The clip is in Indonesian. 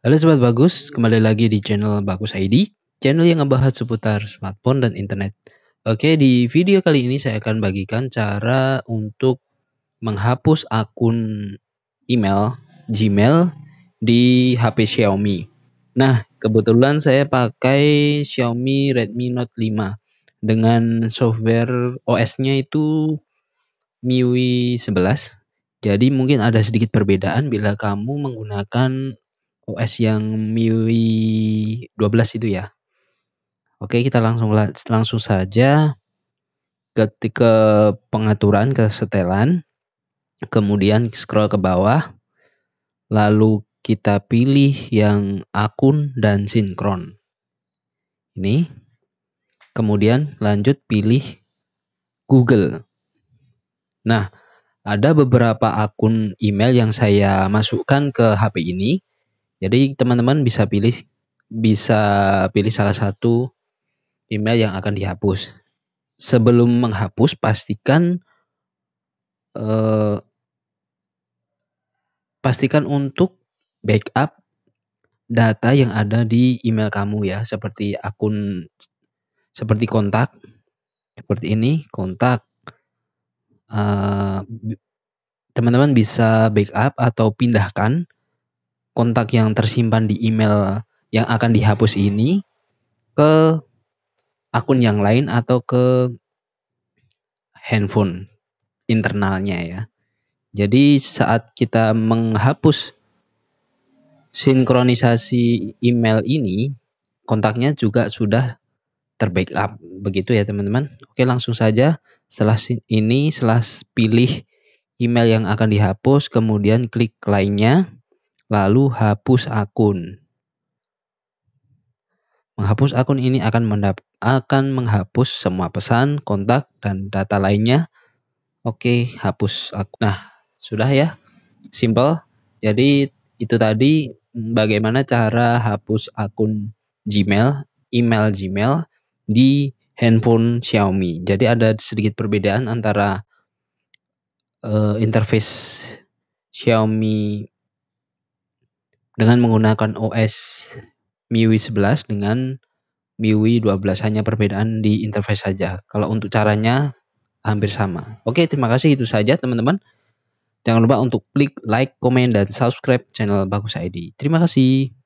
Halo Sobat Bagus, kembali lagi di channel Bagus ID, channel yang ngebahas seputar smartphone dan internet. Oke, di video kali ini saya akan bagikan cara untuk menghapus akun email Gmail di HP Xiaomi. Nah, kebetulan saya pakai Xiaomi Redmi Note 5 dengan software OS-nya itu MIUI 11. Jadi mungkin ada sedikit perbedaan bila kamu menggunakan OS yang MIUI 12 itu ya. Oke, kita langsung langsung saja ketik ke pengaturan ke setelan. Kemudian scroll ke bawah. Lalu kita pilih yang akun dan sinkron. Ini. Kemudian lanjut pilih Google. Nah, ada beberapa akun email yang saya masukkan ke HP ini jadi teman-teman bisa pilih bisa pilih salah satu email yang akan dihapus. Sebelum menghapus pastikan eh, pastikan untuk backup data yang ada di email kamu ya, seperti akun seperti kontak seperti ini, kontak eh, teman-teman uh, bisa backup atau pindahkan kontak yang tersimpan di email yang akan dihapus ini ke akun yang lain atau ke handphone internalnya ya. Jadi saat kita menghapus sinkronisasi email ini, kontaknya juga sudah terbackup begitu ya teman-teman. Oke langsung saja setelah ini setelah pilih email yang akan dihapus kemudian klik lainnya lalu hapus akun. Menghapus akun ini akan mendap akan menghapus semua pesan, kontak, dan data lainnya. Oke, hapus akun. Nah, sudah ya. Simple. Jadi itu tadi bagaimana cara hapus akun Gmail, email Gmail di handphone Xiaomi. Jadi ada sedikit perbedaan antara uh, interface Xiaomi dengan menggunakan OS MIUI 11 dengan MIUI 12 hanya perbedaan di interface saja. Kalau untuk caranya hampir sama. Oke, terima kasih itu saja teman-teman. Jangan lupa untuk klik like, comment dan subscribe channel Bagus ID. Terima kasih.